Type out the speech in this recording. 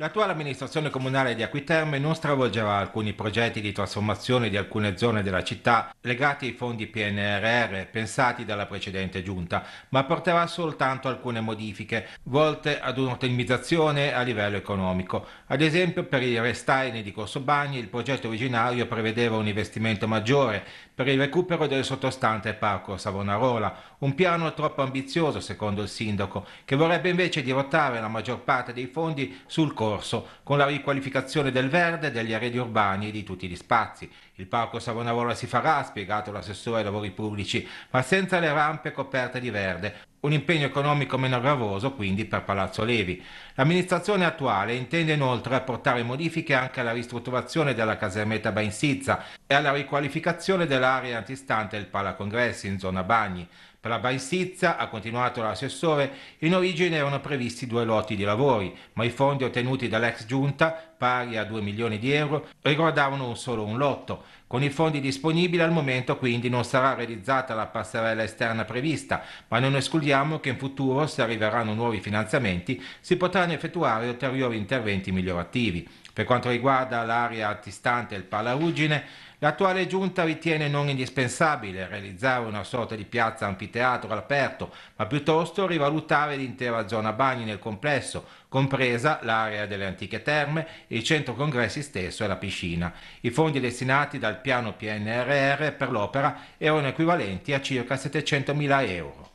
L'attuale amministrazione comunale di Acquiterme non stravolgerà alcuni progetti di trasformazione di alcune zone della città legati ai fondi PNRR pensati dalla precedente giunta, ma porterà soltanto alcune modifiche volte ad un'ottimizzazione a livello economico. Ad esempio per i restaini di Corsobagni il progetto originario prevedeva un investimento maggiore per il recupero del sottostante Parco Savonarola, un piano troppo ambizioso secondo il sindaco, che vorrebbe invece dirottare la maggior parte dei fondi sul costo scorso, con la riqualificazione del verde, degli arredi urbani e di tutti gli spazi. Il parco Savonarola si farà, ha spiegato l'assessore ai lavori pubblici, ma senza le rampe coperte di verde, un impegno economico meno gravoso quindi per Palazzo Levi. L'amministrazione attuale intende inoltre apportare modifiche anche alla ristrutturazione della casermetta Bainsizza e alla riqualificazione dell'area antistante il Congressi in zona Bagni. Per la Bainsizza, ha continuato l'assessore, in origine erano previsti due lotti di lavori, ma i fondi ottenuti dall'ex giunta, pari a 2 milioni di euro, riguardavano solo un lotto. Con i fondi disponibili al momento quindi non sarà realizzata la passerella esterna prevista, ma non escludiamo che in futuro, se arriveranno nuovi finanziamenti, si potranno effettuare ulteriori interventi migliorativi. Per quanto riguarda l'area antistante il Palarugine, l'attuale giunta ritiene non indispensabile realizzare una sorta di piazza anfiteatro all'aperto, ma piuttosto rivalutare l'intera zona bagni nel complesso, compresa l'area delle antiche terme, il centro congressi stesso e la piscina. I fondi destinati dal piano PNRR per l'opera erano equivalenti a circa 700 mila euro.